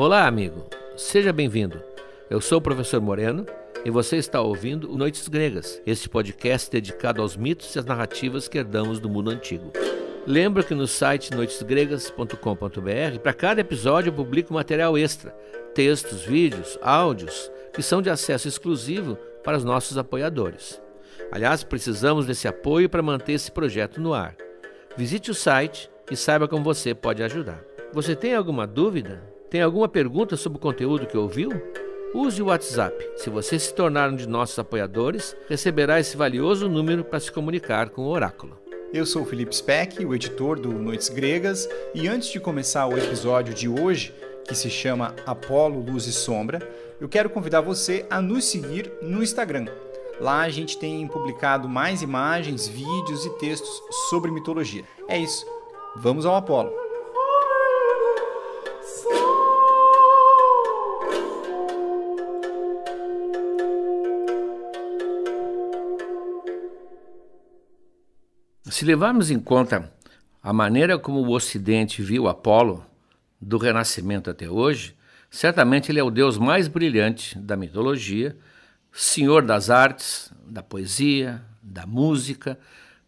Olá, amigo. Seja bem-vindo. Eu sou o professor Moreno e você está ouvindo o Noites Gregas, este podcast dedicado aos mitos e às narrativas que herdamos do mundo antigo. Lembra que no site noitesgregas.com.br, para cada episódio, eu publico material extra, textos, vídeos, áudios, que são de acesso exclusivo para os nossos apoiadores. Aliás, precisamos desse apoio para manter esse projeto no ar. Visite o site e saiba como você pode ajudar. Você tem alguma dúvida? Tem alguma pergunta sobre o conteúdo que ouviu? Use o WhatsApp. Se você se tornar um de nossos apoiadores, receberá esse valioso número para se comunicar com o Oráculo. Eu sou o Felipe Speck, o editor do Noites Gregas, e antes de começar o episódio de hoje, que se chama Apolo Luz e Sombra, eu quero convidar você a nos seguir no Instagram. Lá a gente tem publicado mais imagens, vídeos e textos sobre mitologia. É isso. Vamos ao Apolo. Se levarmos em conta a maneira como o Ocidente viu Apolo, do Renascimento até hoje, certamente ele é o deus mais brilhante da mitologia, senhor das artes, da poesia, da música,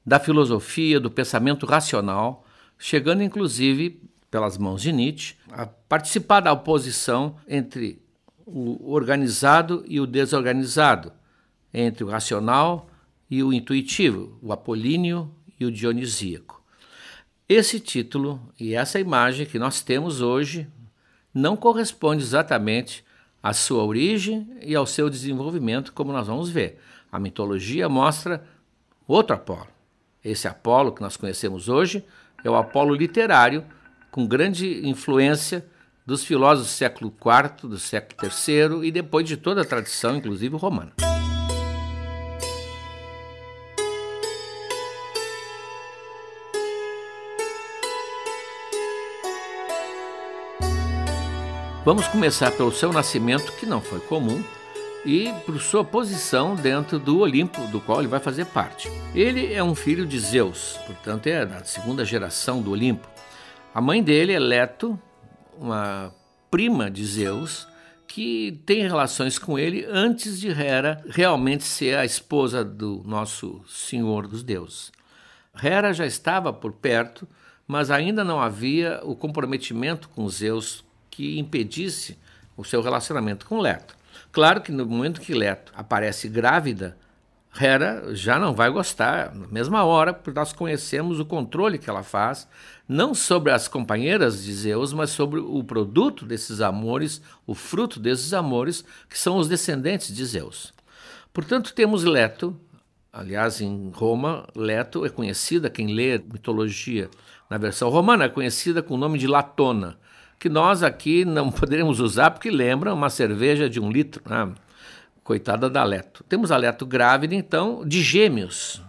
da filosofia, do pensamento racional, chegando inclusive, pelas mãos de Nietzsche, a participar da oposição entre o organizado e o desorganizado, entre o racional e o intuitivo, o apolíneo e o dionisíaco. Esse título e essa imagem que nós temos hoje não corresponde exatamente à sua origem e ao seu desenvolvimento, como nós vamos ver. A mitologia mostra outro Apolo. Esse Apolo que nós conhecemos hoje é o Apolo literário, com grande influência dos filósofos do século IV, do século III e depois de toda a tradição, inclusive romana. Vamos começar pelo seu nascimento, que não foi comum, e por sua posição dentro do Olimpo, do qual ele vai fazer parte. Ele é um filho de Zeus, portanto é da segunda geração do Olimpo. A mãe dele é Leto, uma prima de Zeus, que tem relações com ele antes de Hera realmente ser a esposa do nosso Senhor dos Deuses. Hera já estava por perto, mas ainda não havia o comprometimento com Zeus que impedisse o seu relacionamento com Leto. Claro que no momento que Leto aparece grávida, Hera já não vai gostar, na mesma hora, porque nós conhecemos o controle que ela faz, não sobre as companheiras de Zeus, mas sobre o produto desses amores, o fruto desses amores, que são os descendentes de Zeus. Portanto, temos Leto, aliás, em Roma, Leto é conhecida, quem lê mitologia na versão romana, é conhecida com o nome de Latona, que nós aqui não poderemos usar porque lembra uma cerveja de um litro, né? coitada da Leto. Temos a Leto grávida, então, de gêmeos,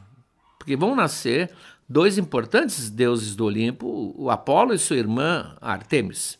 porque vão nascer dois importantes deuses do Olimpo, o Apolo e sua irmã Artemis.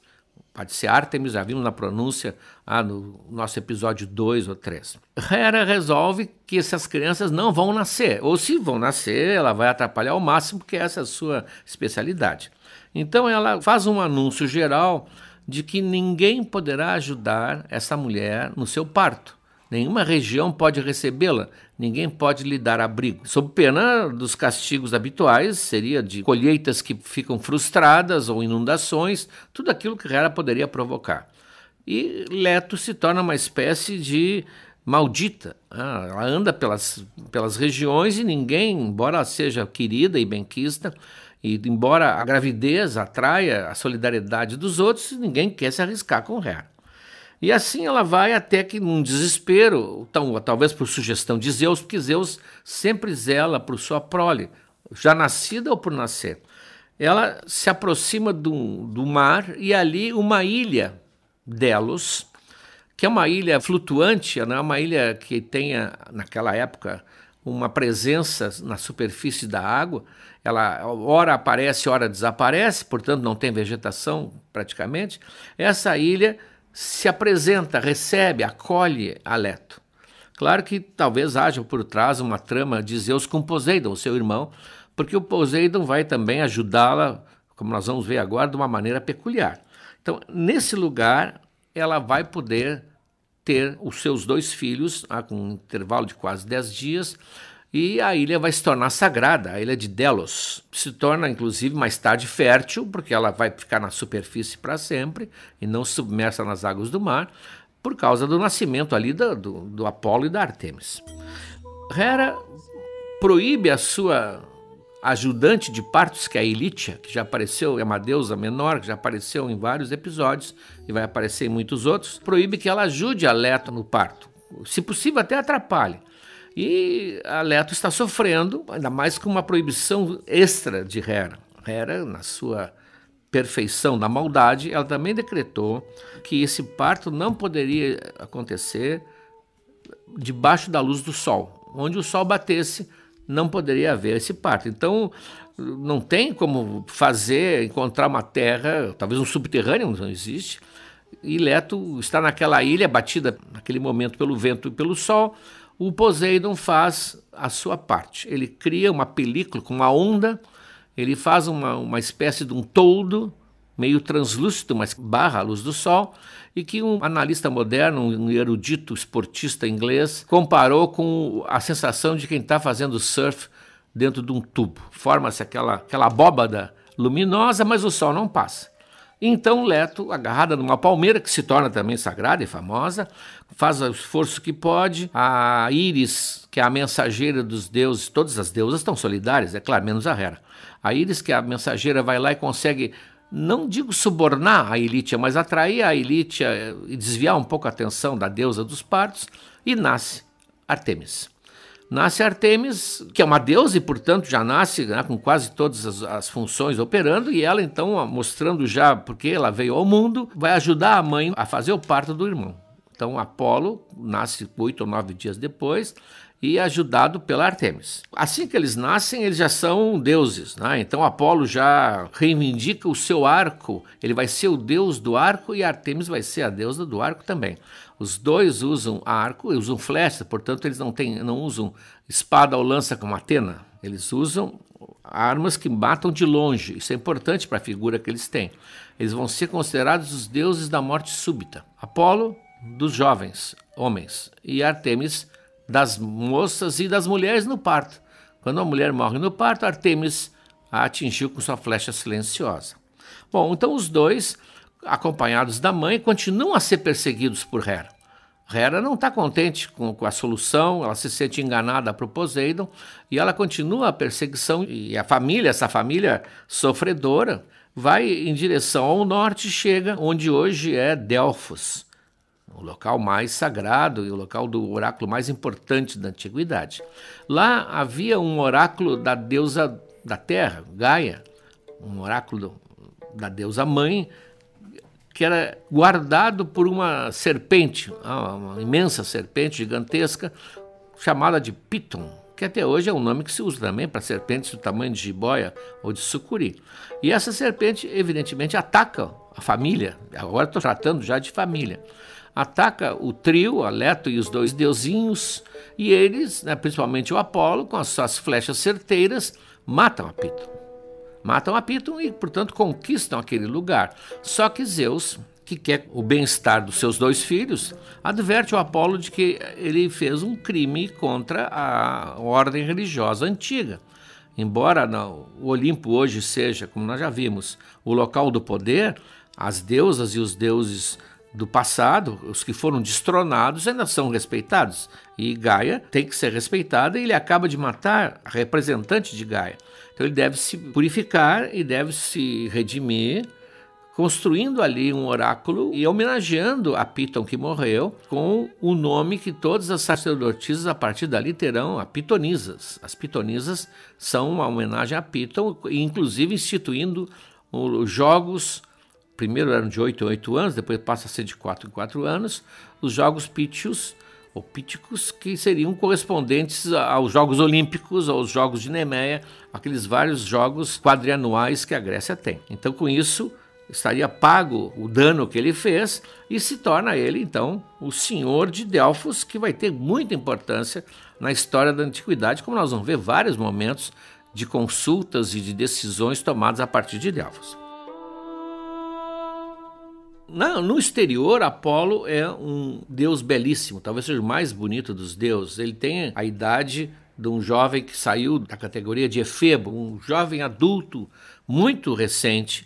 Pode ser Artemis, já vimos na pronúncia ah, no nosso episódio 2 ou 3. Hera resolve que essas crianças não vão nascer, ou se vão nascer, ela vai atrapalhar ao máximo, porque essa é a sua especialidade. Então ela faz um anúncio geral de que ninguém poderá ajudar essa mulher no seu parto. Nenhuma região pode recebê-la, ninguém pode lhe dar abrigo. Sob pena dos castigos habituais, seria de colheitas que ficam frustradas ou inundações, tudo aquilo que Hera poderia provocar. E Leto se torna uma espécie de maldita. Ah, ela anda pelas, pelas regiões e ninguém, embora seja querida e benquista, e embora a gravidez atraia a solidariedade dos outros, ninguém quer se arriscar com o ré. E assim ela vai até que num desespero, talvez por sugestão de Zeus, porque Zeus sempre zela por sua prole, já nascida ou por nascer. Ela se aproxima do, do mar e ali uma ilha, Delos, que é uma ilha flutuante, não é uma ilha que tenha, naquela época, uma presença na superfície da água. Ela ora aparece, ora desaparece, portanto não tem vegetação praticamente. Essa ilha se apresenta, recebe, acolhe Aleto. Claro que talvez haja por trás uma trama de Zeus com Poseidon, seu irmão, porque o Poseidon vai também ajudá-la, como nós vamos ver agora, de uma maneira peculiar. Então, nesse lugar, ela vai poder ter os seus dois filhos, ah, com um intervalo de quase 10 dias, e a ilha vai se tornar sagrada, a ilha de Delos. Se torna, inclusive, mais tarde fértil, porque ela vai ficar na superfície para sempre e não submersa nas águas do mar, por causa do nascimento ali do, do, do Apolo e da Artemis. Hera proíbe a sua ajudante de partos, que é a Elitia, que já apareceu, é uma deusa menor, que já apareceu em vários episódios e vai aparecer em muitos outros, proíbe que ela ajude a Leto no parto. Se possível, até atrapalhe. E a Leto está sofrendo, ainda mais com uma proibição extra de Hera. Hera, na sua perfeição da maldade, ela também decretou que esse parto não poderia acontecer debaixo da luz do sol, onde o sol batesse não poderia haver esse parto. Então, não tem como fazer, encontrar uma terra, talvez um subterrâneo, não existe. E Leto está naquela ilha, batida naquele momento pelo vento e pelo sol. O Poseidon faz a sua parte. Ele cria uma película com uma onda, ele faz uma, uma espécie de um toldo, meio translúcido, mas barra a luz do sol, e que um analista moderno, um erudito esportista inglês, comparou com a sensação de quem está fazendo surf dentro de um tubo. Forma-se aquela, aquela abóbada luminosa, mas o sol não passa. Então Leto, agarrada numa palmeira, que se torna também sagrada e famosa, faz o esforço que pode. A Íris, que é a mensageira dos deuses, todas as deusas estão solidárias, é claro, menos a Hera. A Íris, que é a mensageira, vai lá e consegue não digo subornar a elite, mas atrair a elite eh, e desviar um pouco a atenção da deusa dos partos, e nasce Artemis. Nasce Artemis, que é uma deusa e, portanto, já nasce né, com quase todas as, as, funções operando, e ela, então, mostrando já porque ela veio ao mundo, vai ajudar a mãe a fazer o parto do irmão. Então, Apolo nasce oito ou nove dias depois, e ajudado pela Artemis. Assim que eles nascem, eles já são deuses, né? Então Apolo já reivindica o seu arco, ele vai ser o deus do arco e Artemis vai ser a deusa do arco também. Os dois usam arco e usam flecha, portanto eles não têm, não usam espada ou lança como Atena. Eles usam armas que matam de longe. Isso é importante para a figura que eles têm. Eles vão ser considerados os deuses da morte súbita. Apolo dos jovens, homens, e Artemis das moças e das mulheres no parto. Quando a mulher morre no parto, Artemis a atingiu com sua flecha silenciosa. Bom, então os dois, acompanhados da mãe, continuam a ser perseguidos por Hera. Hera não está contente com, com, a solução, ela se sente enganada por Poseidon e ela continua a perseguição. E a família, essa família sofredora, vai em direção ao norte e chega onde hoje é Delfos o local mais sagrado e o local do oráculo mais importante da antiguidade. Lá havia um oráculo da deusa da terra, Gaia, um oráculo da deusa mãe, que era guardado por uma serpente, ah, uma imensa serpente gigantesca, chamada de Piton, que até hoje é um nome que se usa também para serpentes do tamanho de jiboia ou de sucuri. E essa serpente, evidentemente, ataca a família. Agora estou tratando já de família ataca o trio, a Leto e os dois deusinhos, e eles, né, principalmente o Apolo, com as suas flechas certeiras, matam a Piton. Matam a Piton e, portanto, conquistam aquele lugar. Só que Zeus, que quer o bem-estar dos seus dois filhos, adverte o Apolo de que ele fez um crime contra a ordem religiosa antiga. Embora não, o Olimpo hoje seja, como nós já vimos, o local do poder, as deusas e os deuses do passado, os que foram destronados ainda são respeitados. E Gaia tem que ser respeitada e ele acaba de matar a representante de Gaia. Então ele deve se purificar e deve se redimir, construindo ali um oráculo e homenageando a Piton que morreu com o nome que todas as sacerdotisas a partir dali terão, a Pitonisas. As Pitonisas são uma homenagem a Piton, inclusive instituindo os jogos primeiro eram de 8 em 8 anos, depois passa a ser de 4 em 4 anos, os Jogos Pítios, ou Píticos, que seriam correspondentes aos Jogos Olímpicos, aos Jogos de Nemeia, aqueles vários jogos quadrianuais que a Grécia tem. Então, com isso, estaria pago o dano que ele fez e se torna ele, então, o senhor de Delfos, que vai ter muita importância na história da antiguidade, como nós vamos ver vários momentos de consultas e de decisões tomadas a partir de Delfos na, no exterior, Apolo é um deus belíssimo, talvez seja o mais bonito dos deuses. Ele tem a idade de um jovem que saiu da categoria de efebo, um jovem adulto muito recente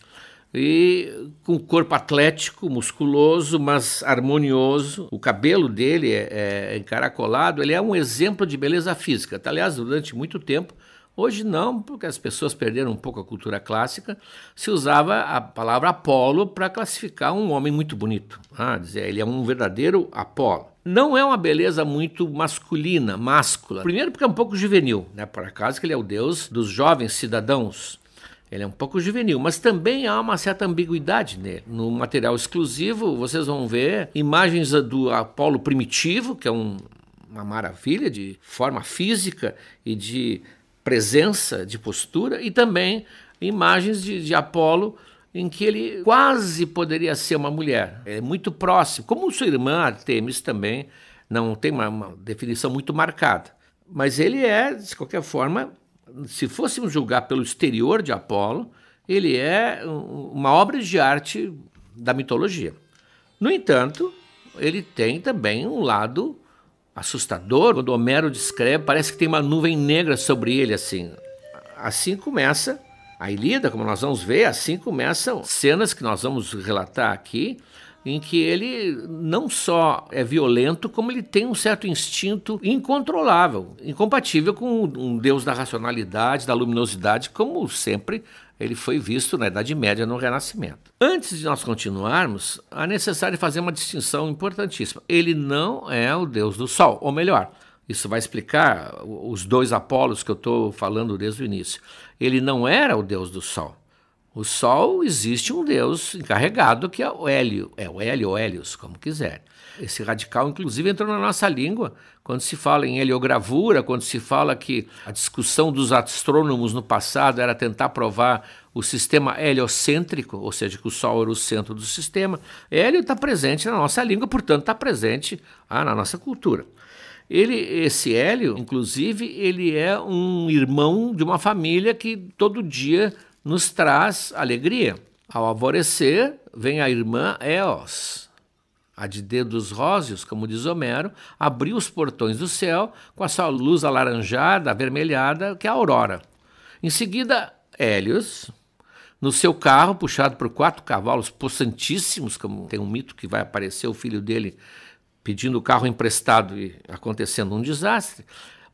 e com corpo atlético, musculoso, mas harmonioso. O cabelo dele é, é encaracolado, ele é um exemplo de beleza física. Tá? Aliás, durante muito tempo, Hoje não, porque as pessoas perderam um pouco a cultura clássica. Se usava a palavra Apolo para classificar um homem muito bonito. Ah, dizer, ele é um verdadeiro Apolo. Não é uma beleza muito masculina, máscula. Primeiro porque é um pouco juvenil, né? Por acaso que ele é o deus dos jovens cidadãos. Ele é um pouco juvenil, mas também há uma certa ambiguidade nele. No material exclusivo, vocês vão ver imagens do Apolo primitivo, que é um, uma maravilha de forma física e de presença de postura e também imagens de, de Apolo em que ele quase poderia ser uma mulher. É muito próximo, como sua irmã Artemis também não tem uma, uma definição muito marcada. Mas ele é, de qualquer forma, se fôssemos julgar pelo exterior de Apolo, ele é uma obra de arte da mitologia. No entanto, ele tem também um lado assustador quando Homero descreve, parece que tem uma nuvem negra sobre ele, assim. Assim começa a Ilíada, como nós vamos ver, assim começam cenas que nós vamos relatar aqui, em que ele não só é violento, como ele tem um certo instinto incontrolável, incompatível com um deus da racionalidade, da luminosidade, como sempre ele foi visto na Idade Média no Renascimento. Antes de nós continuarmos, é necessário fazer uma distinção importantíssima. Ele não é o deus do Sol, ou melhor, isso vai explicar os dois Apolos que eu estou falando desde o início. Ele não era o deus do Sol. O Sol existe um Deus encarregado que é o Hélio, é o Hélio ou Hélios, como quiser. Esse radical, inclusive, entrou na nossa língua quando se fala em heliogravura, quando se fala que a discussão dos astrônomos no passado era tentar provar o sistema heliocêntrico, ou seja, que o Sol era o centro do sistema. Hélio está presente na nossa língua, portanto, está presente ah, na nossa cultura. Ele, esse Hélio, inclusive, ele é um irmão de uma família que todo dia nos traz alegria. Ao alvorecer, vem a irmã Eos, a de dedos róseos, como diz Homero, abriu os portões do céu com a sua luz alaranjada, avermelhada, que é a aurora. Em seguida, Hélios, no seu carro, puxado por quatro cavalos possantíssimos, como tem um mito que vai aparecer o filho dele pedindo o carro emprestado e acontecendo um desastre,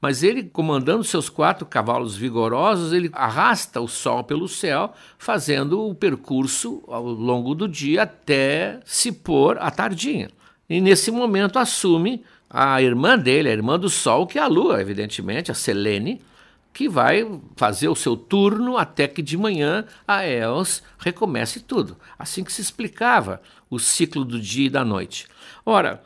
mas ele, comandando seus quatro cavalos vigorosos, ele arrasta o sol pelo céu, fazendo o percurso ao longo do dia até se pôr à tardinha. E nesse momento assume a irmã dele, a irmã do sol, que é a lua, evidentemente, a Selene, que vai fazer o seu turno até que de manhã a Eos recomece tudo. Assim que se explicava o ciclo do dia e da noite. Ora,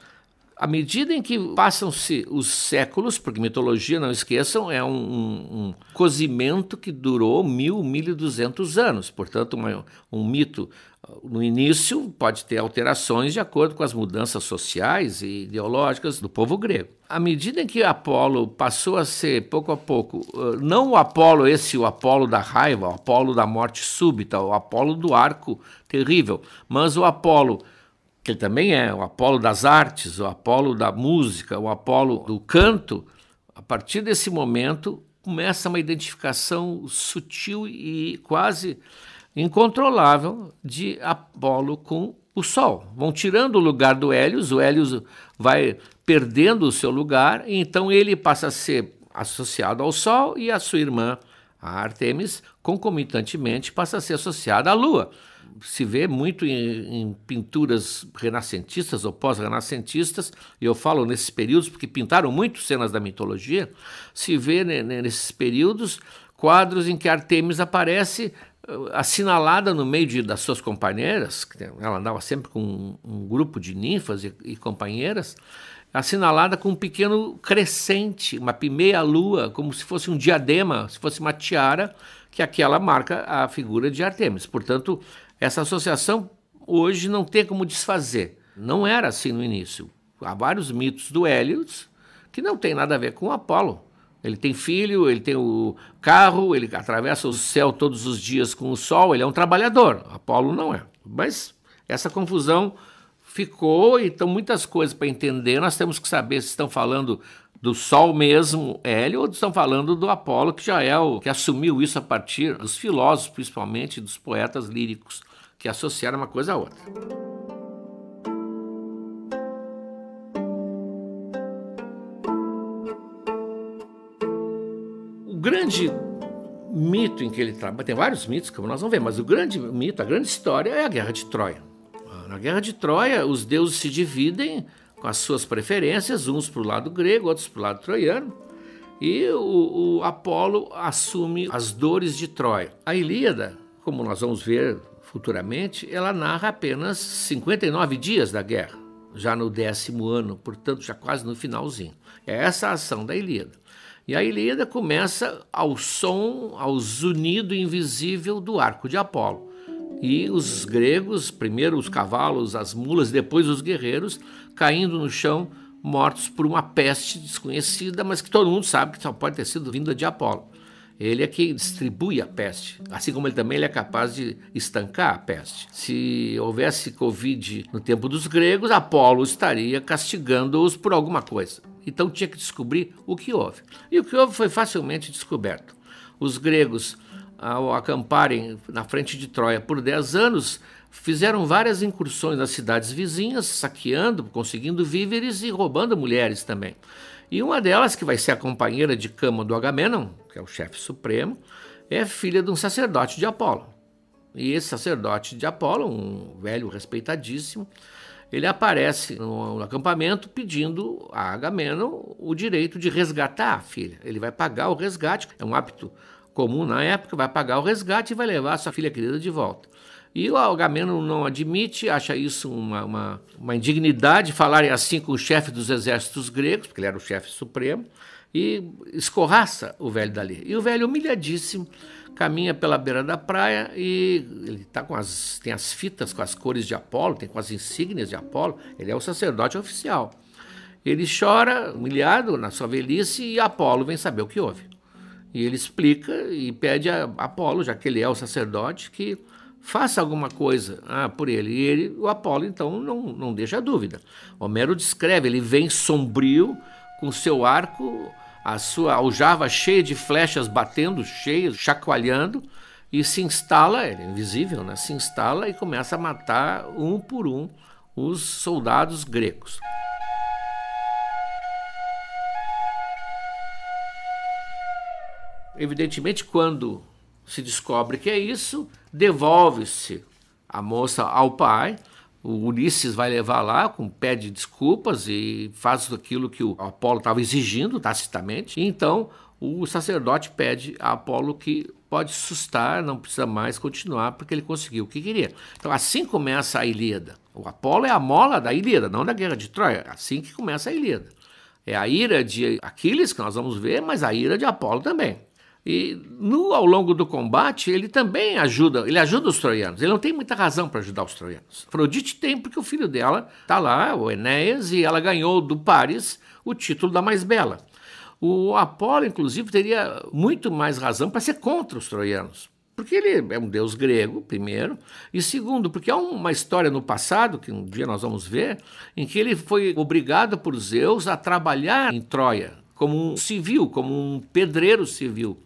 à medida em que passam-se os séculos, porque mitologia, não esqueçam, é um, um, um cozimento que durou mil, mil e duzentos anos. Portanto, uma, um mito uh, no início pode ter alterações de acordo com as mudanças sociais e ideológicas do povo grego. À medida em que Apolo passou a ser, pouco a pouco, uh, não o Apolo esse, o Apolo da raiva, o Apolo da morte súbita, o Apolo do arco terrível, mas o Apolo que ele também é o Apolo das artes, o Apolo da música, o Apolo do canto, a partir desse momento começa uma identificação sutil e quase incontrolável de Apolo com o Sol. Vão tirando o lugar do Hélios, o Hélios vai perdendo o seu lugar, então ele passa a ser associado ao Sol e a sua irmã, a Artemis, concomitantemente passa a ser associada à Lua se vê muito em, em pinturas renascentistas ou pós-renascentistas, e eu falo nesses períodos porque pintaram muito cenas da mitologia, se vê né, nesses períodos quadros em que Artemis aparece eh, assinalada no meio de, das suas companheiras, ela andava sempre com um, um grupo de ninfas e, e, companheiras, assinalada com um pequeno crescente, uma meia lua, como se fosse um diadema, se fosse uma tiara, que é aquela marca a figura de Artemis. Portanto, essa associação hoje não tem como desfazer. Não era assim no início. Há vários mitos do Hélios que não tem nada a ver com o Apolo. Ele tem filho, ele tem o carro, ele atravessa o céu todos os dias com o sol, ele é um trabalhador. Apolo não é. Mas essa confusão ficou, então muitas coisas para entender, nós temos que saber se estão falando do Sol mesmo, Hélio, ou estão falando do Apolo, que já é o que assumiu isso a partir dos filósofos, principalmente dos poetas líricos que associar uma coisa à outra. O grande mito em que ele trabalha, tem vários mitos como nós vamos ver, mas o grande mito, a grande história é a Guerra de Troia. Na Guerra de Troia, os deuses se dividem com as suas preferências, uns para o lado grego, outros para o lado troiano. E o, o Apolo assume as dores de Troia. A Ilíada, como nós vamos ver futuramente, ela narra apenas 59 dias da guerra, já no décimo ano, portanto, já quase no finalzinho. É essa a ação da Ilíada. E a Ilíada começa ao som, ao zunido invisível do arco de Apolo. E os gregos, primeiro os cavalos, as mulas, depois os guerreiros, caindo no chão, mortos por uma peste desconhecida, mas que todo mundo sabe que só pode ter sido vinda de Apolo. Ele é quem distribui a peste, assim como ele também ele é capaz de estancar a peste. Se houvesse Covid no tempo dos gregos, Apolo estaria castigando-os por alguma coisa. Então tinha que descobrir o que houve. E o que houve foi facilmente descoberto. Os gregos, ao acamparem na frente de Troia por 10 anos, fizeram várias incursões nas cidades vizinhas, saqueando, conseguindo víveres e roubando mulheres também. E uma delas, que vai ser a companheira de cama do Agamenon, que é o chefe supremo, é filha de um sacerdote de Apolo. E esse sacerdote de Apolo, um velho respeitadíssimo, ele aparece no acampamento pedindo a Agamenon o direito de resgatar a filha. Ele vai pagar o resgate, é um hábito comum na época, vai pagar o resgate e vai levar sua filha querida de volta. E lá o Agamemnon não admite, acha isso uma, uma, uma indignidade falarem assim com o chefe dos exércitos gregos, porque ele era o chefe supremo, e escorraça o velho dali. E o velho, humilhadíssimo, caminha pela beira da praia e ele tá com as, tem as fitas com as cores de Apolo, tem com as insígnias de Apolo, ele é o sacerdote oficial. Ele chora, humilhado na sua velhice, e Apolo vem saber o que houve. E ele explica e pede a Apolo, já que ele é o sacerdote, que faça alguma coisa ah, por ele. E ele, o Apolo, então, não, não deixa dúvida. Homero descreve, ele vem sombrio, com seu arco, a sua aljava cheia de flechas batendo, cheia, chacoalhando, e se instala, ele é invisível, né? se instala e começa a matar um por um os soldados gregos. Evidentemente, quando se descobre que é isso, devolve-se a moça ao pai. O Ulisses vai levar lá, com pede desculpas e faz aquilo que o Apolo estava exigindo tacitamente. então o sacerdote pede a Apolo que pode sustar, não precisa mais continuar, porque ele conseguiu o que queria. Então assim começa a Ilíada. O Apolo é a mola da Ilíada, não da guerra de Troia. É assim que começa a Ilíada. É a ira de Aquiles que nós vamos ver, mas a ira de Apolo também. E no, ao longo do combate, ele também ajuda, ele ajuda os troianos. Ele não tem muita razão para ajudar os troianos. Afrodite tem, porque o filho dela está lá, o Enéas, e ela ganhou do Paris o título da mais bela. O Apolo, inclusive, teria muito mais razão para ser contra os troianos. Porque ele é um deus grego, primeiro, e segundo, porque há uma história no passado, que um dia nós vamos ver, em que ele foi obrigado por Zeus a trabalhar em Troia, como um civil, como um pedreiro civil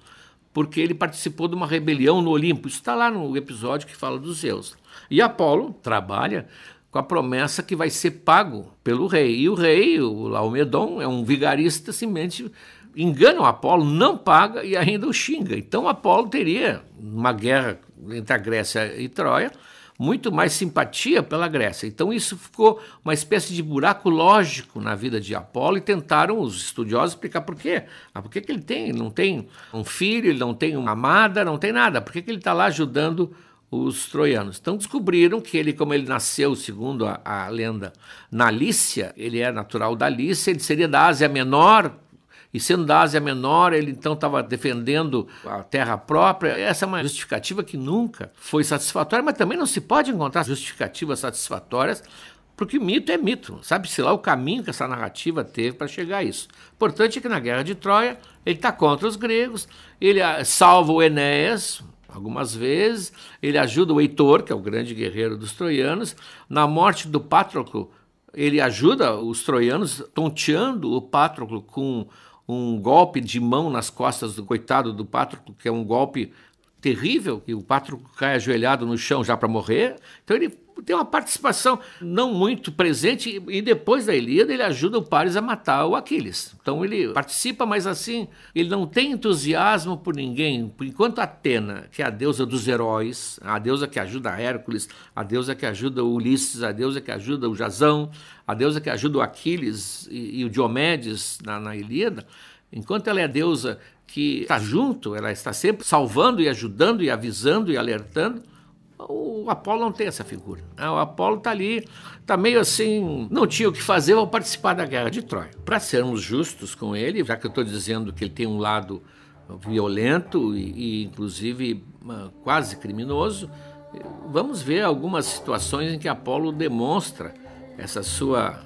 porque ele participou de uma rebelião no Olimpo. Isso está lá no episódio que fala dos Zeus. E Apolo trabalha com a promessa que vai ser pago pelo rei. E o rei, o Laomedon, é um vigarista, simplesmente engana o Apolo, não paga e ainda o xinga. Então Apolo teria uma guerra entre a Grécia e Troia muito mais simpatia pela Grécia. Então isso ficou uma espécie de buraco lógico na vida de Apolo e tentaram os estudiosos explicar por quê. Ah, por que, que ele tem? Ele não tem um filho, ele não tem uma amada, não tem nada. Por que, que ele está lá ajudando os troianos. Então descobriram que ele, como ele nasceu, segundo a, a, lenda, na Lícia, ele é natural da Lícia, ele seria da Ásia Menor, e sendo da Ásia Menor, ele então estava defendendo a terra própria. Essa é uma justificativa que nunca foi satisfatória, mas também não se pode encontrar justificativas satisfatórias porque mito é mito, sabe-se lá o caminho que essa narrativa teve para chegar a isso. O importante é que na Guerra de Troia ele está contra os gregos, ele ah, salva o Enéas algumas vezes, ele ajuda o Heitor, que é o grande guerreiro dos troianos, na morte do Pátroclo, ele ajuda os troianos tonteando o Pátroclo com um golpe de mão nas costas do coitado do Pátroco, que é um golpe terrível, que o Pátroco cai ajoelhado no chão já para morrer. Então ele tem uma participação não muito presente e depois da Ilíada ele ajuda o Paris a matar o Aquiles. Então ele participa, mas assim, ele não tem entusiasmo por ninguém. Enquanto Atena, que é a deusa dos heróis, a deusa que ajuda Hércules, a deusa que ajuda Ulisses, a deusa que ajuda o Jasão, a deusa que ajuda o Aquiles e, e o Diomedes na, na Ilíada, enquanto ela é a deusa que está junto, ela está sempre salvando e ajudando e avisando e alertando, o Apolo não tem essa figura. Né? O Apolo está ali, está meio assim, não tinha o que fazer, vou participar da guerra de Troia. Para sermos justos com ele, já que eu estou dizendo que ele tem um lado violento e, e inclusive ah, quase criminoso, vamos ver algumas situações em que Apolo demonstra essa sua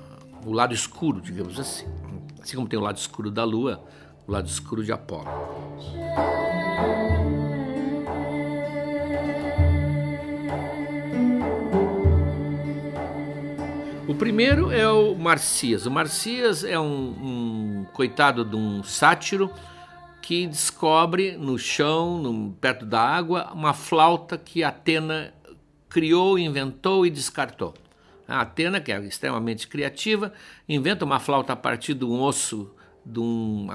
o lado escuro, digamos assim. Assim como tem o lado escuro da Lua, o lado escuro de Apolo. O primeiro é o Marcias. O Marcias é um, um coitado de um sátiro que descobre no chão, no, perto da água, uma flauta que Atena criou, inventou e descartou. A Atena, que é extremamente criativa, inventa uma flauta a partir de um osso de um,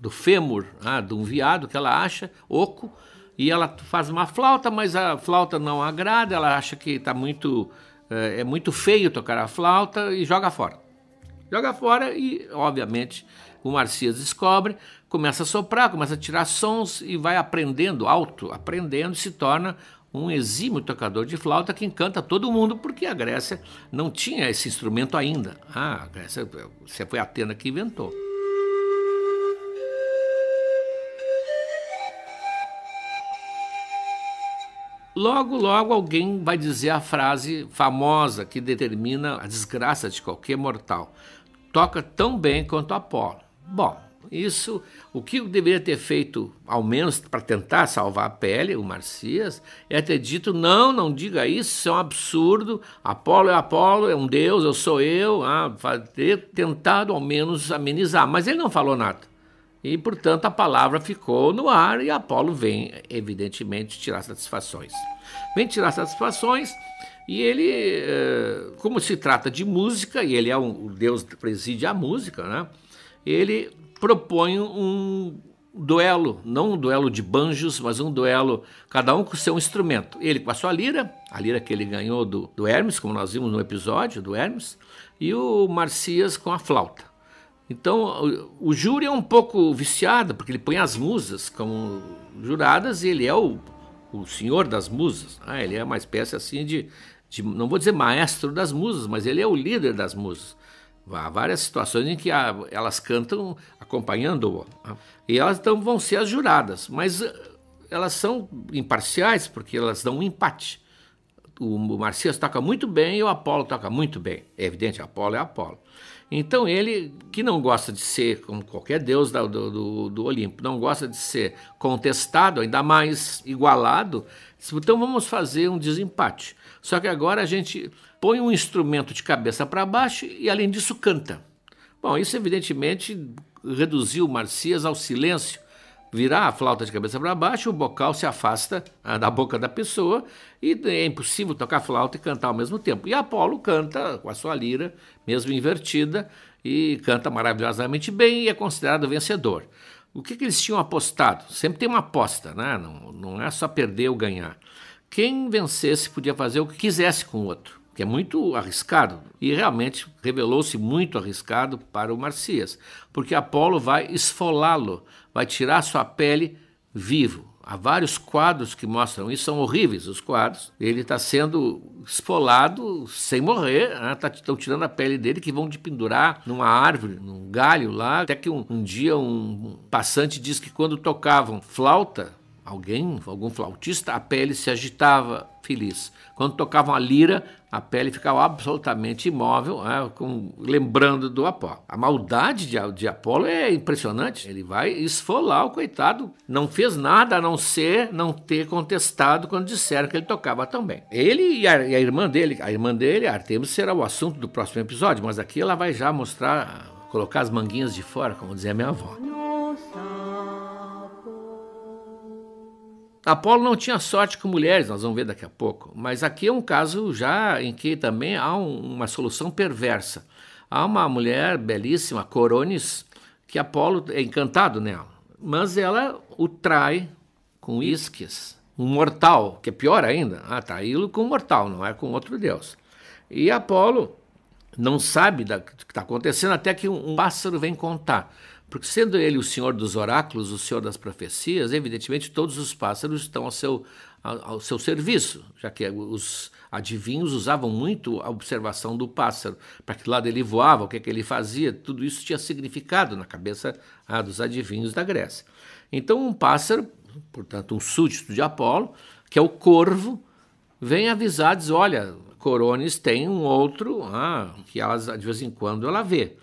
do fêmur, ah, de um viado que ela acha oco, e ela faz uma flauta, mas a flauta não agrada, ela acha que está muito é, é muito feio tocar a flauta e joga fora. Joga fora e, obviamente, o Marcias descobre, começa a soprar, começa a tirar sons e vai aprendendo alto, aprendendo, se torna um exímio tocador de flauta que encanta todo mundo, porque a Grécia não tinha esse instrumento ainda. Ah, a Grécia, você foi a Atena que inventou. Logo, logo alguém vai dizer a frase famosa que determina a desgraça de qualquer mortal: toca tão bem quanto Apolo. Bom, isso, o que deveria ter feito, ao menos para tentar salvar a pele, o Marcias, é ter dito: não, não diga isso, isso é um absurdo. Apolo é Apolo, é um deus, eu sou eu. Ah, ter tentado ao menos amenizar, mas ele não falou nada. E, portanto, a palavra ficou no ar e Apolo vem, evidentemente, tirar satisfações. Vem tirar satisfações e ele, eh, como se trata de música, e ele é um, o deus que preside a música, né? ele propõe um duelo, não um duelo de banjos, mas um duelo, cada um com o seu instrumento. Ele com a sua lira, a lira que ele ganhou do, do Hermes, como nós vimos no episódio do Hermes, e o Marcias com a flauta. Então, o, júri é um pouco viciado, porque ele põe as musas como juradas e ele é o, o senhor das musas. Ah, ele é uma espécie assim de, de, não vou dizer maestro das musas, mas ele é o líder das musas. Há várias situações em que a, elas cantam acompanhando-o. Né? E elas então vão ser as juradas, mas eh, elas são imparciais porque elas dão um empate. O Marcias toca muito bem e o Apolo toca muito bem. É evidente, Apolo é Apolo. Então ele, que não gosta de ser, como qualquer deus do, do, do Olimpo, não gosta de ser contestado, ainda mais igualado, disse, então vamos fazer um desempate. Só que agora a gente põe um instrumento de cabeça para baixo e, além disso, canta. Bom, isso evidentemente reduziu Marcias ao silêncio virar a flauta de cabeça para baixo, o bocal se afasta ah, da boca da pessoa e é impossível tocar flauta e cantar ao mesmo tempo. E Apolo canta com a sua lira, mesmo invertida, e canta maravilhosamente bem e é considerado vencedor. O que, que eles tinham apostado? Sempre tem uma aposta, né? não, não é só perder ou ganhar. Quem vencesse podia fazer o que quisesse com o outro que é muito arriscado, e realmente revelou-se muito arriscado para o Marcias, porque Apolo vai esfolá-lo, vai tirar sua pele vivo. Há vários quadros que mostram isso, são horríveis os quadros. Ele está sendo esfolado sem morrer, estão né? Tá, tirando a pele dele, que vão de pendurar numa árvore, num galho lá. Até que um, um dia um passante diz que quando tocavam flauta, Alguém, algum flautista, a pele se agitava feliz. Quando tocava a lira, a pele ficava absolutamente imóvel, né, com, lembrando do Apolo. A maldade de, de, Apolo é impressionante. Ele vai esfolar o coitado. Não fez nada a não ser não ter contestado quando disseram que ele tocava tão bem. Ele e a, e a irmã dele, a irmã dele, Artemis, será o assunto do próximo episódio, mas aqui ela vai já mostrar, colocar as manguinhas de fora, como dizia minha avó. Nossa. Apolo não tinha sorte com mulheres, nós vamos ver daqui a pouco, mas aqui é um caso já em que também há um, uma solução perversa. Há uma mulher belíssima, Coronis, que Apolo é encantado nela, mas ela o trai com Isques, um mortal, que é pior ainda, ah, traí-lo tá, com um mortal, não é com outro deus. E Apolo não sabe do que está acontecendo até que um pássaro vem contar. Porque, sendo ele o senhor dos oráculos, o senhor das profecias, evidentemente todos os pássaros estão ao seu, ao seu serviço, já que os adivinhos usavam muito a observação do pássaro, para que lado ele voava, o que, é que ele fazia, tudo isso tinha significado na cabeça ah, dos adivinhos da Grécia. Então, um pássaro, portanto, um súdito de Apolo, que é o corvo, vem avisar, diz: olha, Corones tem um outro ah, que elas, de vez em quando ela vê.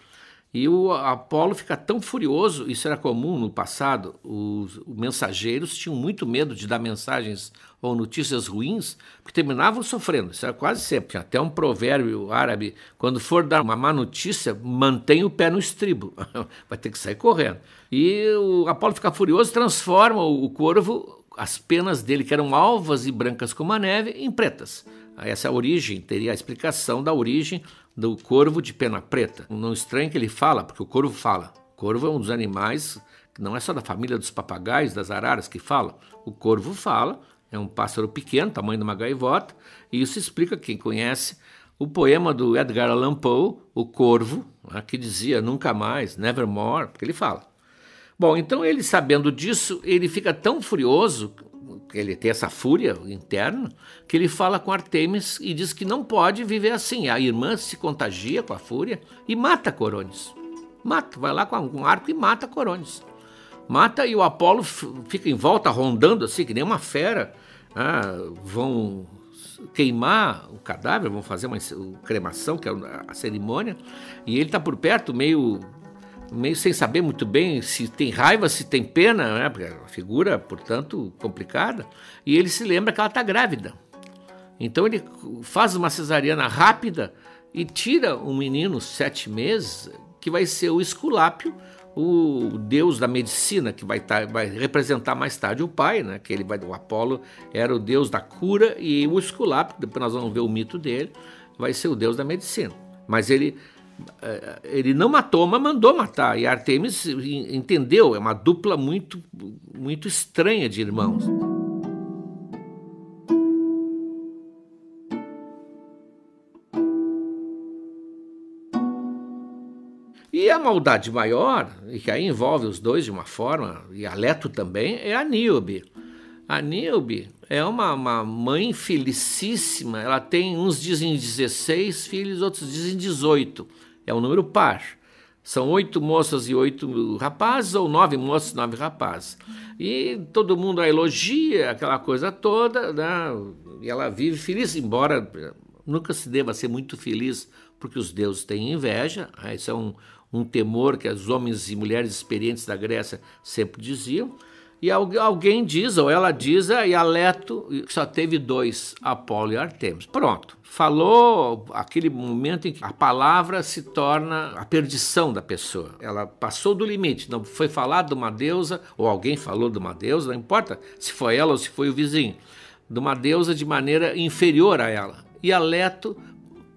E o Apolo fica tão furioso, isso era comum no passado, os mensageiros tinham muito medo de dar mensagens ou notícias ruins, porque terminavam sofrendo, isso era quase sempre. Tinha até um provérbio árabe, quando for dar uma má notícia, mantém o pé no estribo, vai ter que sair correndo. E o Apolo fica furioso, transforma o corvo, as penas dele, que eram alvas e brancas como a neve, em pretas. Essa é a origem, teria a explicação da origem do corvo de pena preta. Não estranho que ele fala, porque o corvo fala. O corvo é um dos animais que não é só da família dos papagaios, das araras que fala. O corvo fala, é um pássaro pequeno, tamanho de uma gaivota, e isso explica quem conhece o poema do Edgar Allan Poe, O Corvo, né, que dizia nunca mais, nevermore, porque ele fala. Bom, então ele sabendo disso, ele fica tão furioso ele tem essa fúria interna, que ele fala com Artemis e diz que não pode viver assim. A irmã se contagia com a fúria e mata Corones. Mata, vai lá com um arco e mata Corones. Mata e o Apolo fica em volta rondando assim, que nem uma fera. Ah, vão queimar o cadáver, vão fazer uma cremação, que é a cerimônia, e ele está por perto, meio meio sem saber muito bem se tem raiva, se tem pena, né? Porque é uma figura, portanto, complicada. E ele se lembra que ela está grávida. Então ele faz uma cesariana rápida e tira um menino sete meses que vai ser o Esculápio, o deus da medicina que vai, tá, vai representar mais tarde o pai, né? Que ele vai, o Apolo era o deus da cura e o Esculápio, depois nós vamos ver o mito dele, vai ser o deus da medicina. Mas ele é, ele não matou, mas mandou matar. E Artemis entendeu, é uma dupla muito, muito estranha de irmãos. E a maldade maior, e que aí envolve os dois de uma forma, e Aleto também, é a Niobe. A Niobe é uma, uma, mãe felicíssima, ela tem, uns dizem 16 filhos, outros dizem 18 é um número par. São oito moças e oito rapazes, ou nove moças e nove rapazes. E todo mundo a elogia, aquela coisa toda, né? e ela vive feliz, embora eh, nunca se deva ser muito feliz, porque os deuses têm inveja, né? isso é um, um temor que os homens e mulheres experientes da Grécia sempre diziam. E alguém diz, ou ela diz, ah, e Aleto só teve dois, Apolo e Artemis. Pronto. Falou aquele momento em que a palavra se torna a perdição da pessoa. Ela passou do limite. Não foi falar de uma deusa, ou alguém falou de uma deusa, não importa se foi ela ou se foi o vizinho, de uma deusa de maneira inferior a ela. E Aleto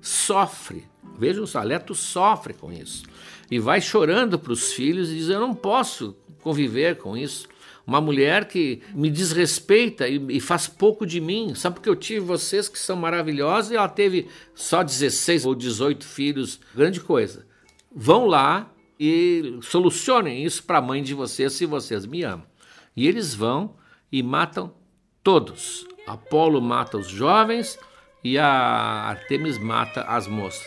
sofre. Vejam só, Aleto sofre com isso. E vai chorando para os filhos e diz: Eu não posso conviver com isso uma mulher que me desrespeita e, e faz pouco de mim, só porque eu tive vocês que são maravilhosos e ela teve só 16 ou 18 filhos, grande coisa. Vão lá e solucionem isso para a mãe de vocês se vocês me amam. E eles vão e matam todos. Apolo mata os jovens e a Artemis mata as moças.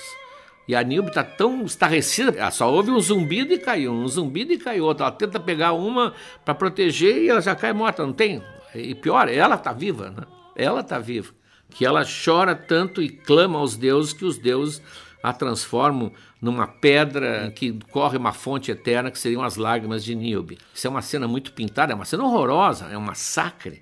E a Nilbe está tão estarrecida, ela só ouve um zumbido e caiu, um zumbido e caiu outra. Ela tenta pegar uma para proteger e ela já cai morta, não tem? E pior, ela está viva, né? Ela está viva. Que ela chora tanto e clama aos deuses que os deuses a transformam numa pedra que corre uma fonte eterna que seriam as lágrimas de Nilbe. Isso é uma cena muito pintada, é uma cena horrorosa, é um massacre.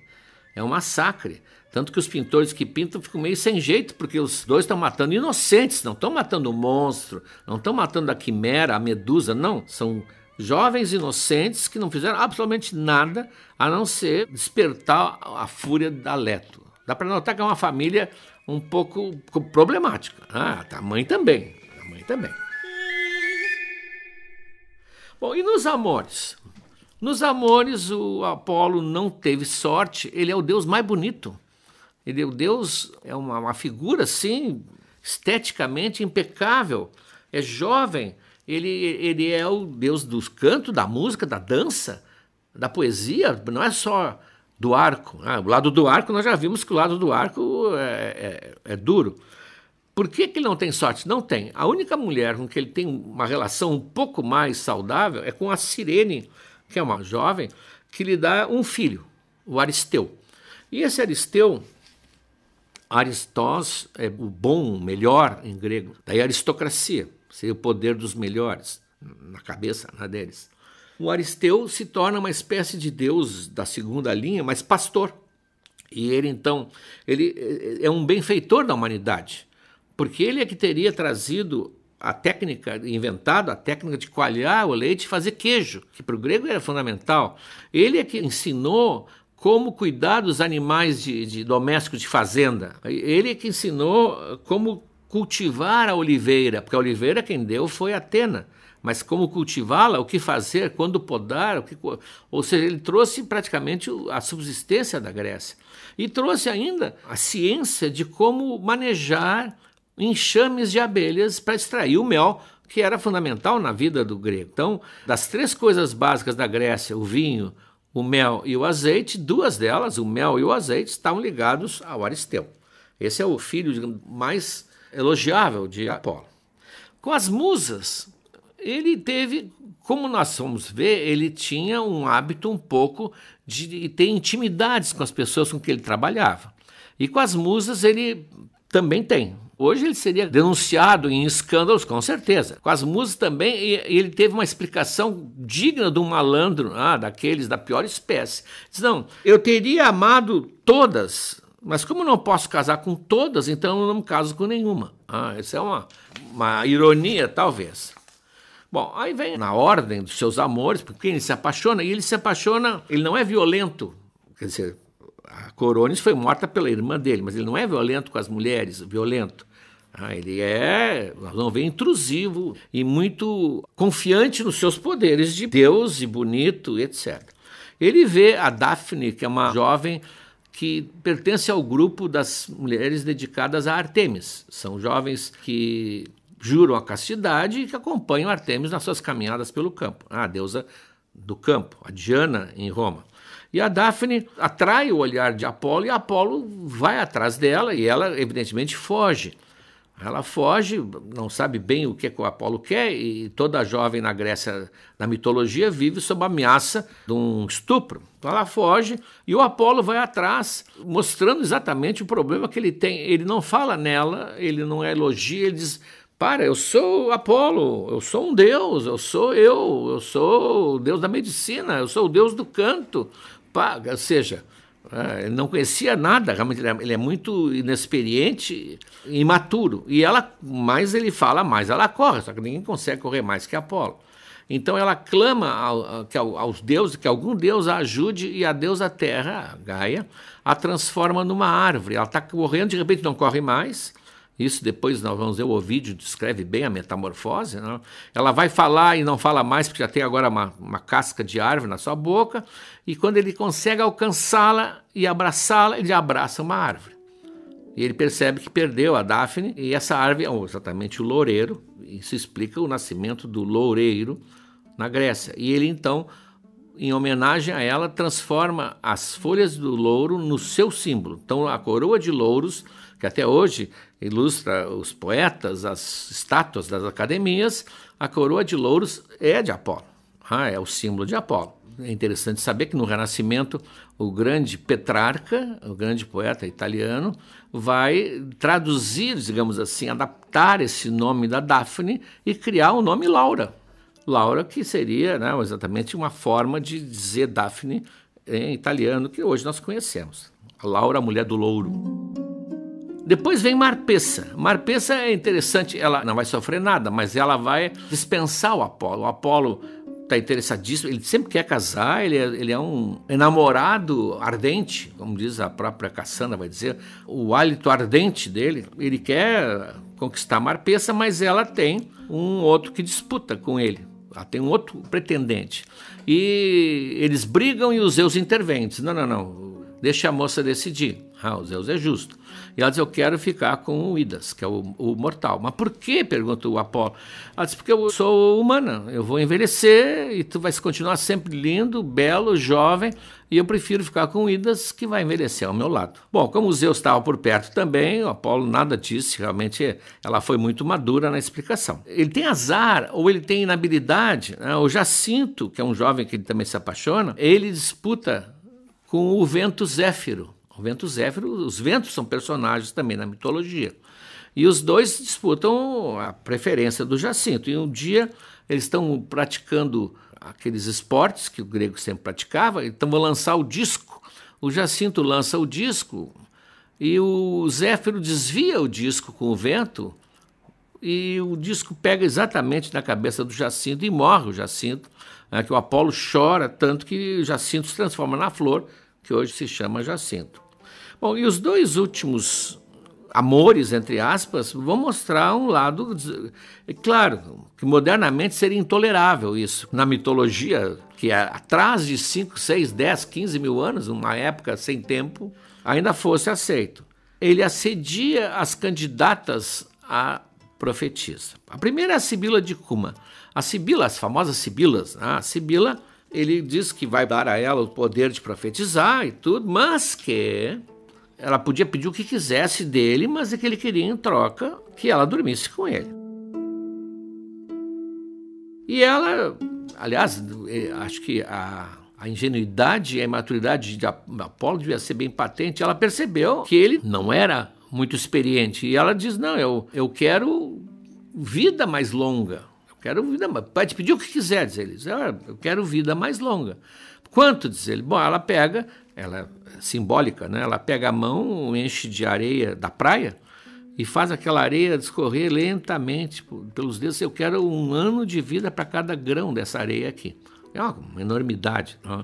É um massacre. Tanto que os pintores que pintam ficam meio sem jeito, porque os dois estão matando inocentes, não estão matando o monstro, não estão matando a quimera, a medusa, não. São jovens inocentes que não fizeram absolutamente nada a não ser despertar a fúria da Leto. Dá para notar que é uma família um pouco problemática. Ah, tá, a mãe também. A mãe também. Bom, e nos amores? Nos amores, o Apolo não teve sorte, ele é o deus mais bonito o Deus é uma, uma figura, assim, esteticamente impecável, é jovem, ele, ele é o Deus dos cantos, da música, da dança, da poesia, não é só do arco. Né? o lado do arco, nós já vimos que o lado do arco é, é, é duro. Por que, que ele não tem sorte? Não tem. A única mulher com que ele tem uma relação um pouco mais saudável é com a Sirene, que é uma jovem, que lhe dá um filho, o Aristeu. E esse Aristeu, Aristós é o bom, o melhor em grego. Daí aristocracia, seria o poder dos melhores, na cabeça na deles. O Aristeu se torna uma espécie de deus da segunda linha, mas pastor. E ele então, ele eh, é um benfeitor da humanidade, porque ele é que teria trazido a técnica, inventado a técnica de coalhar o leite e fazer queijo, que para o grego era fundamental. Ele é que ensinou como cuidar dos animais de, de domésticos de fazenda. Ele que ensinou eh, como cultivar a oliveira, porque a oliveira quem deu foi Atena, mas como cultivá-la, o que fazer, quando podar, o que, ou seja, ele trouxe praticamente a subsistência da Grécia e trouxe ainda a ciência de como manejar enxames de abelhas para extrair o mel, que era fundamental na vida do grego. Então, das três coisas básicas da Grécia, o vinho, o mel e o azeite, duas delas, o mel e o azeite, estavam ligados ao Aristeu. Esse é o filho digamos, mais elogiável de Apolo. Com as musas, ele teve, como nós vamos ver, ele tinha um hábito um pouco de ter intimidades com as pessoas com que ele trabalhava. E com as musas ele também tem. Hoje ele seria denunciado em escândalos, com certeza. Com as musas também, ele teve uma explicação digna de um malandro, ah, daqueles da pior espécie. Diz, não, eu teria amado todas, mas como não posso casar com todas, então eu não caso com nenhuma. Ah, essa é uma, uma ironia, talvez. Bom, aí vem na ordem dos seus amores, porque ele se apaixona, e ele se apaixona, ele não é violento, quer dizer, a Coronis foi morta pela irmã dele, mas ele não é violento com as mulheres, violento. Ah, ele é, não vem intrusivo e muito confiante nos seus poderes de Deus e bonito, etc. Ele vê a Daphne, que é uma jovem que pertence ao grupo das mulheres dedicadas a Artemis. São jovens que juram a castidade e que acompanham Artemis nas suas caminhadas pelo campo, ah, a deusa do campo, a Diana em Roma. E a Daphne atrai o olhar de Apolo e Apolo vai atrás dela e ela, evidentemente, foge. Ela foge, não sabe bem o que, é que o Apolo quer, e toda jovem na Grécia, na mitologia, vive sob a ameaça de um estupro. Então ela foge e o Apolo vai atrás, mostrando exatamente o problema que ele tem. Ele não fala nela, ele não elogia, ele diz: para, eu sou Apolo, eu sou um deus, eu sou eu, eu sou o deus da medicina, eu sou o deus do canto, paga, ou seja, é, ele não conhecia nada, realmente ele é, é muito inexperiente, imaturo. E ela, mais ele fala, mais ela corre, só que ninguém consegue correr mais que Apolo. Então ela clama aos deuses, que algum deus a ajude, e a deusa terra, a Gaia, a transforma numa árvore. Ela está correndo, de repente não corre mais, isso depois nós vamos ver, o vídeo descreve bem a metamorfose. Né? Ela vai falar e não fala mais, porque já tem agora uma, uma casca de árvore na sua boca, e quando ele consegue alcançá-la e abraçá-la, ele abraça uma árvore. E ele percebe que perdeu a Daphne, e essa árvore é exatamente o loureiro, isso explica o nascimento do loureiro na Grécia. E ele então, em homenagem a ela, transforma as folhas do louro no seu símbolo. Então a coroa de louros que até hoje ilustra os poetas, as estátuas das academias, a coroa de louros é de Apolo, ah, é o símbolo de Apolo. É interessante saber que no Renascimento o grande Petrarca, o grande poeta italiano, vai traduzir, digamos assim, adaptar esse nome da Daphne e criar o nome Laura. Laura, que seria né, exatamente uma forma de dizer Daphne em italiano, que hoje nós conhecemos. Laura, a mulher do louro. Depois vem Marpessa. Marpessa é interessante, ela não vai sofrer nada, mas ela vai dispensar o Apolo. O Apolo está interessadíssimo, ele sempre quer casar, ele é, ele é um enamorado ardente, como diz a própria Cassandra, vai dizer, o hálito ardente dele, ele quer conquistar Marpessa, mas ela tem um outro que disputa com ele, ela tem um outro pretendente. E eles brigam e os Zeus intervém, não, não, não, deixa a moça decidir, ah, o Zeus é justo. E ela diz: Eu quero ficar com o Idas, que é o, o mortal. Mas por que? pergunta o Apolo. Ela diz: Porque eu sou humana, eu vou envelhecer e tu vais continuar sempre lindo, belo, jovem. E eu prefiro ficar com o Idas, que vai envelhecer ao meu lado. Bom, como o Zeus estava por perto também, o Apolo nada disse, realmente ela foi muito madura na explicação. Ele tem azar, ou ele tem inabilidade. Né? O Jacinto, que é um jovem que ele também se apaixona, ele disputa com o vento Zéfiro. O vento Zéfiro, os ventos são personagens também na mitologia. E os dois disputam a preferência do Jacinto. E um dia eles estão praticando aqueles esportes que o grego sempre praticava, então vão lançar o disco. O Jacinto lança o disco e o Zéfiro desvia o disco com o vento e o disco pega exatamente na cabeça do Jacinto e morre o Jacinto, né, que o Apolo chora tanto que o Jacinto se transforma na flor que hoje se chama Jacinto. Bom, e os dois últimos amores, entre aspas, vão mostrar um lado. É claro, que modernamente seria intolerável isso. Na mitologia, que é atrás de 5, 6, 10, 15 mil anos, uma época sem tempo, ainda fosse aceito. Ele assedia as candidatas a profetisa. A primeira é a Sibila de Cuma. A Sibila, as famosas Sibilas, né? a Sibila, ele diz que vai dar a ela o poder de profetizar e tudo, mas que ela podia pedir o que quisesse dele, mas é que ele queria em troca que ela dormisse com ele. E ela, aliás, é, acho que a, a ingenuidade e a imaturidade de Apolo devia ser bem patente. Ela percebeu que ele não era muito experiente. E ela diz: Não, eu, eu quero vida mais longa. Eu quero vida mais. Pode pedir o que quiser, diz ele. Diz, ah, eu quero vida mais longa. Quanto? Diz ele. Bom, ela pega, ela é simbólica, né? Ela pega a mão, enche de areia da praia e faz aquela areia escorrer lentamente pelos dedos. Eu quero um ano de vida para cada grão dessa areia aqui. É uma enormidade. Né?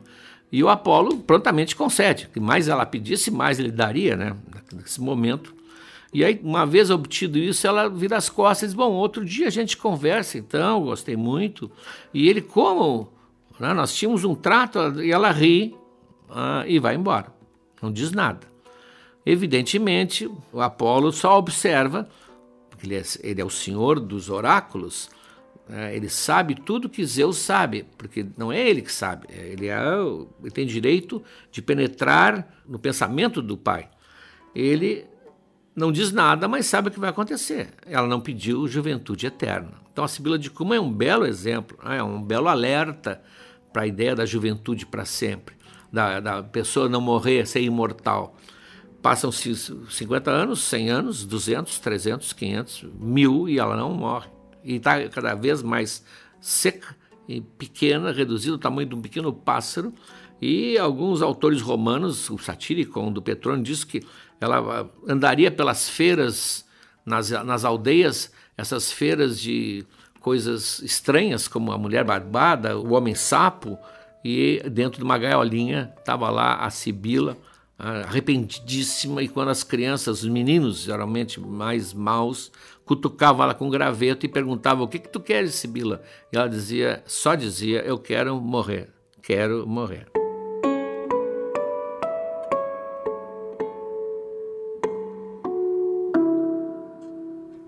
E o Apolo prontamente concede. Que mais ela pedisse, mais ele daria, né? Nesse momento. E aí, uma vez obtido isso, ela vira as costas e diz: Bom, outro dia a gente conversa, então, gostei muito. E ele, como? Né? Nós tínhamos um trato, e ela ri ah, e vai embora. Não diz nada. Evidentemente, o Apolo só observa, porque ele é, ele é o senhor dos oráculos, né, ele sabe tudo que Zeus sabe, porque não é ele que sabe, é, ele, é, ele, tem direito de penetrar no pensamento do pai. Ele não diz nada, mas sabe o que vai acontecer. Ela não pediu juventude eterna. Então a Sibila de Cuma é um belo exemplo, é um belo alerta para a ideia da juventude para sempre da, da pessoa não morrer, ser imortal. Passam-se 50 anos, 100 anos, 200, 300, 500, mil e ela não morre. E está cada vez mais seca e pequena, reduzida ao tamanho de um pequeno pássaro. E alguns autores romanos, o Satíricon do Petrônio, diz que ela ah, andaria pelas feiras, nas, nas aldeias, essas feiras de coisas estranhas, como a mulher barbada, o homem sapo, e dentro de uma gaiolinha estava lá a Sibila, ah, arrependidíssima, e quando as crianças, os meninos, geralmente mais maus, cutucavam ela com graveto e perguntavam, o que, que tu queres, Sibila? E ela dizia, só dizia, eu quero morrer, quero morrer.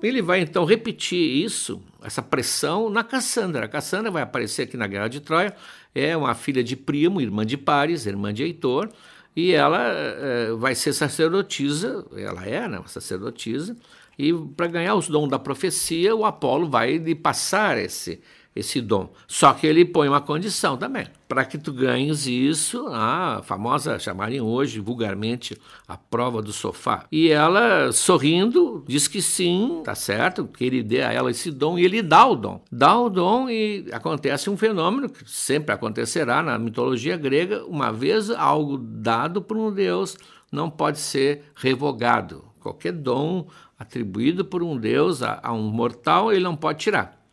Ele vai então repetir isso, essa pressão, na Cassandra. A Cassandra vai aparecer aqui na Guerra de Troia, é uma filha de Primo, irmã de Paris, irmã de Heitor, e ela é, vai ser sacerdotisa, ela é né, sacerdotisa, e para ganhar os dons da profecia, o Apolo vai lhe passar esse, esse dom. Só que ele põe uma condição também. Para que tu ganhes isso, a famosa, chamariam hoje vulgarmente, a prova do sofá. E ela, sorrindo, diz que sim, tá certo, que ele dê a ela esse dom, e ele dá o dom. Dá o dom e acontece um fenômeno que sempre acontecerá na mitologia grega, uma vez algo dado por um deus não pode ser revogado. Qualquer dom atribuído por um deus a, a um mortal, ele não pode tirar.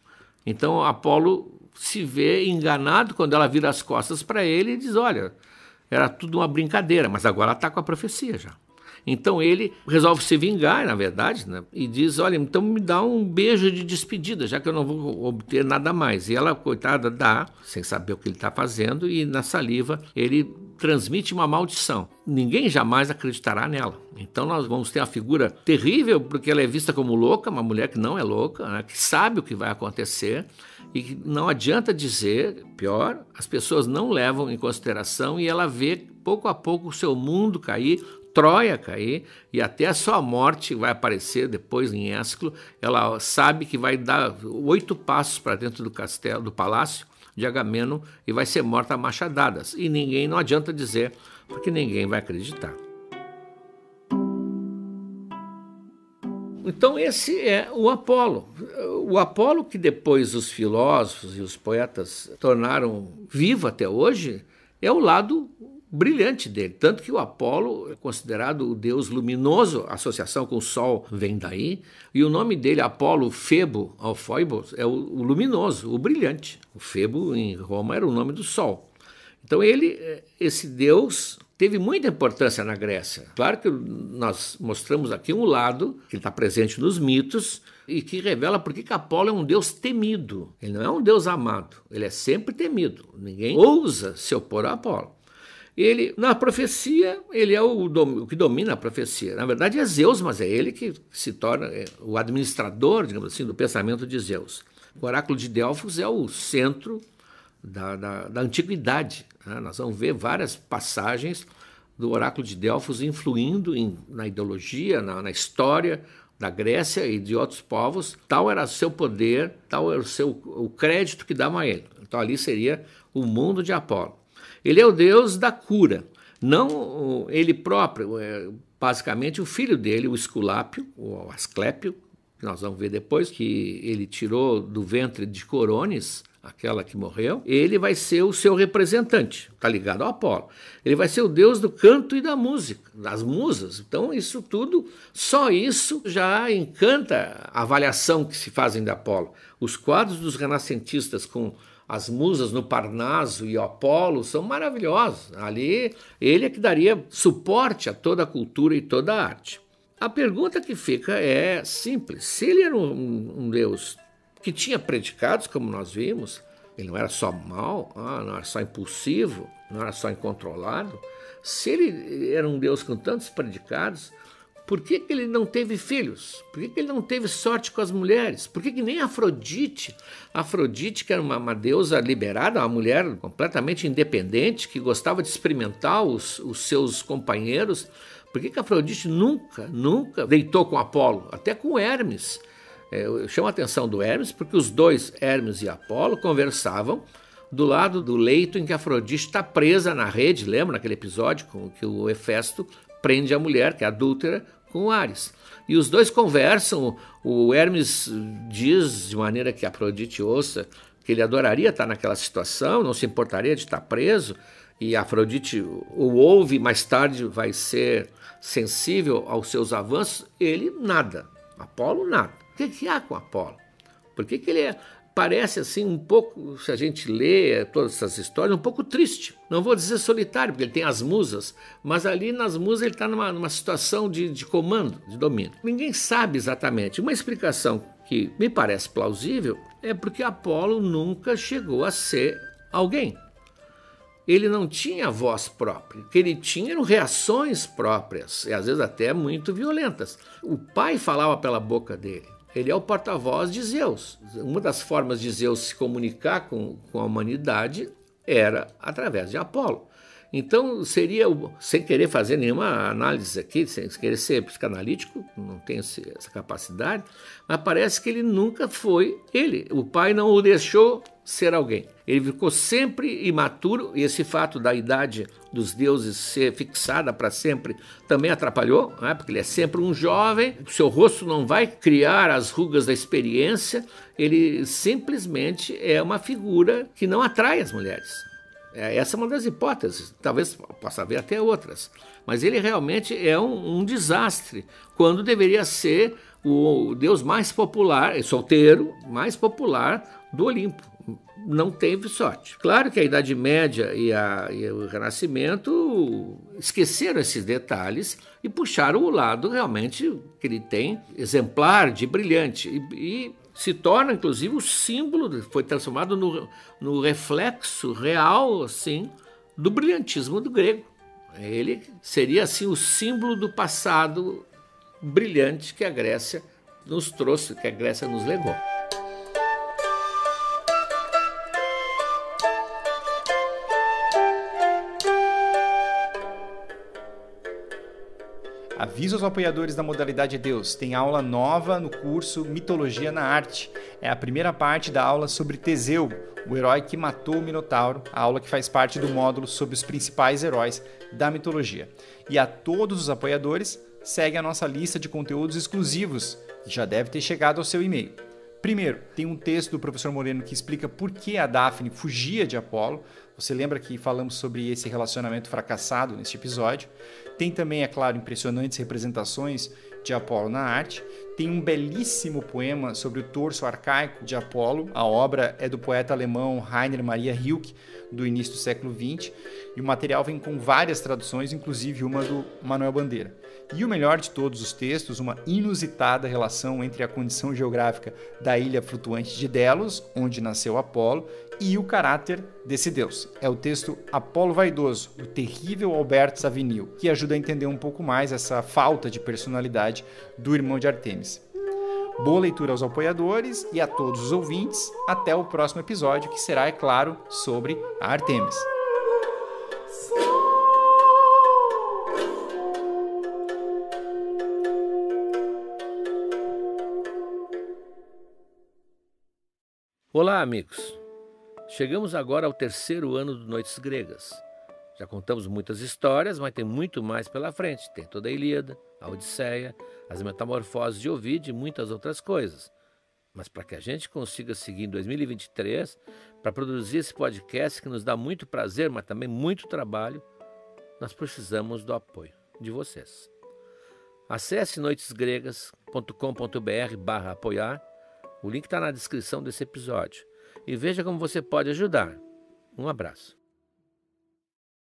Então Apolo se vê enganado quando ela vira as costas para ele e diz: Olha, era tudo uma brincadeira, mas agora está com a profecia já. Então ele resolve se vingar, na verdade, né? e diz: Olha, então me dá um beijo de despedida, já que eu não vou obter nada mais. E ela, coitada, dá, sem saber o que ele está fazendo, e na saliva ele transmite uma maldição. Ninguém jamais acreditará nela. Então nós vamos ter a figura terrível, porque ela é vista como louca, uma mulher que não é louca, né, que sabe o que vai acontecer e que não adianta dizer, pior, as pessoas não levam em consideração e ela vê pouco a pouco o seu mundo cair, Troia cair e até a sua morte vai aparecer depois em Ésculo. Ela sabe que vai dar oito passos para dentro do castelo, do palácio de Agamemnon e vai ser morta a machadadas. E ninguém, não adianta dizer, porque ninguém vai acreditar. Então esse é o Apolo. O Apolo que depois os filósofos e os poetas tornaram vivo até hoje é o lado brilhante dele. Tanto que o Apolo é considerado o deus luminoso, associação com o Sol vem daí, e o nome dele, Apolo Febo, ou é o, o, luminoso, o brilhante. O Febo em Roma era o nome do Sol. Então ele, eh, esse deus, teve muita importância na Grécia. Claro que nós mostramos aqui um lado que está presente nos mitos e que revela por que Apolo é um deus temido. Ele não é um deus amado, ele é sempre temido. Ninguém ousa se opor a Apolo ele na profecia ele é o, o, que domina a profecia. Na verdade é Zeus, mas é ele que se torna é, o administrador, digamos assim, do pensamento de Zeus. O oráculo de Delfos é o centro da, da, da antiguidade. Né? Nós vamos ver várias passagens do oráculo de Delfos influindo em, na ideologia, na, na história da Grécia e de outros povos. Tal era o seu poder, tal era o seu o crédito que davam a ele. Então ali seria o mundo de Apolo. Ele é o Deus da cura, não ele próprio, é basicamente o filho dele, o Esculápio, o Asclépio, que nós vamos ver depois, que ele tirou do ventre de Corones, aquela que morreu, ele vai ser o seu representante, está ligado ao Apolo. Ele vai ser o deus do canto e da música, das musas. Então, isso tudo, só isso já encanta a avaliação que se fazem de Apolo. Os quadros dos renascentistas com as musas no Parnaso e Apolo são maravilhosos. Ali ele é que daria suporte a toda a cultura e toda a arte. A pergunta que fica é simples: se ele era um, um deus que tinha predicados, como nós vimos, ele não era só mau, ah, não era só impulsivo, não era só incontrolado. Se ele era um Deus com tantos predicados, por que, que ele não teve filhos? Por que, que ele não teve sorte com as mulheres? Por que, que nem Afrodite? Afrodite, que era uma, uma deusa liberada, uma mulher completamente independente, que gostava de experimentar os, os seus companheiros, por que, que Afrodite nunca, nunca deitou com Apolo? Até com Hermes. É, eu chamo a atenção do Hermes porque os dois, Hermes e Apolo, conversavam do lado do leito em que Afrodite está presa na rede, lembra naquele episódio com que o Hefesto prende a mulher, que é adúltera, com o Ares. E os dois conversam. O Hermes diz de maneira que Afrodite ouça que ele adoraria estar naquela situação, não se importaria de estar preso. E Afrodite o ouve, mais tarde vai ser sensível aos seus avanços. Ele nada. Apolo nada. O que, que há com Apolo? Por que, que ele é parece assim um pouco, se a gente lê todas essas histórias, um pouco triste. Não vou dizer solitário, porque ele tem as musas, mas ali nas musas ele está numa, numa, situação de, de comando, de domínio. Ninguém sabe exatamente. Uma explicação que me parece plausível é porque Apolo nunca chegou a ser alguém. Ele não tinha voz própria. O que ele tinha eram reações próprias, e às vezes até muito violentas. O pai falava pela boca dele. Ele é o porta-voz de Zeus. Uma das formas de Zeus se comunicar com, com a humanidade era através de Apolo. Então, seria, sem querer fazer nenhuma análise aqui, sem querer ser psicanalítico, não tenho essa capacidade, mas parece que ele nunca foi ele. O pai não o deixou ser alguém. Ele ficou sempre imaturo e esse fato da idade dos deuses ser fixada para sempre também atrapalhou, né? porque ele é sempre um jovem, seu rosto não vai criar as rugas da experiência, ele simplesmente é uma figura que não atrai as mulheres. É, essa é uma das hipóteses, talvez possa haver até outras, mas ele realmente é um, um desastre, quando deveria ser o deus mais popular, solteiro, mais popular do Olimpo não teve sorte. Claro que a Idade Média e, a, e, o Renascimento esqueceram esses detalhes e puxaram o lado realmente que ele tem exemplar de brilhante e, e se torna inclusive o símbolo, foi transformado no, no reflexo real assim do brilhantismo do grego. Ele seria assim o símbolo do passado brilhante que a Grécia nos trouxe, que a Grécia nos legou. Avisa os apoiadores da modalidade Deus. Tem aula nova no curso Mitologia na Arte. É a primeira parte da aula sobre Teseu, o herói que matou o Minotauro, a aula que faz parte do módulo sobre os principais heróis da mitologia. E a todos os apoiadores, segue a nossa lista de conteúdos exclusivos, que já deve ter chegado ao seu e-mail. Primeiro, tem um texto do professor Moreno que explica por que a Daphne fugia de Apolo. Você lembra que falamos sobre esse relacionamento fracassado neste episódio? Tem também, é claro, impressionantes representações de Apolo na arte. Tem um belíssimo poema sobre o torso arcaico de Apolo. A obra é do poeta alemão Rainer Maria Rilke, do início do século XX. E o material vem com várias traduções, inclusive uma do Manuel Bandeira. E o melhor de todos os textos, uma inusitada relação entre a condição geográfica da ilha flutuante de Delos, onde nasceu Apolo, e o caráter desse Deus. É o texto Apolo Vaidoso, o terrível Alberto Savinil, que ajuda a entender um pouco mais essa falta de personalidade do irmão de Artemis. Boa leitura aos apoiadores e a todos os ouvintes. Até o próximo episódio, que será, é claro, sobre a Artemis. Olá, amigos. Chegamos agora ao terceiro ano do Noites Gregas. Já contamos muitas histórias, mas tem muito mais pela frente. Tem toda a Ilíada, a Odisseia, as Metamorfoses de Ovid e muitas outras coisas. Mas para que a gente consiga seguir em 2023, para produzir esse podcast que nos dá muito prazer, mas também muito trabalho, nós precisamos do apoio de vocês. Acesse noitesgregas.com.br barra apoiar. O link está na descrição desse episódio e veja como você pode ajudar. Um abraço.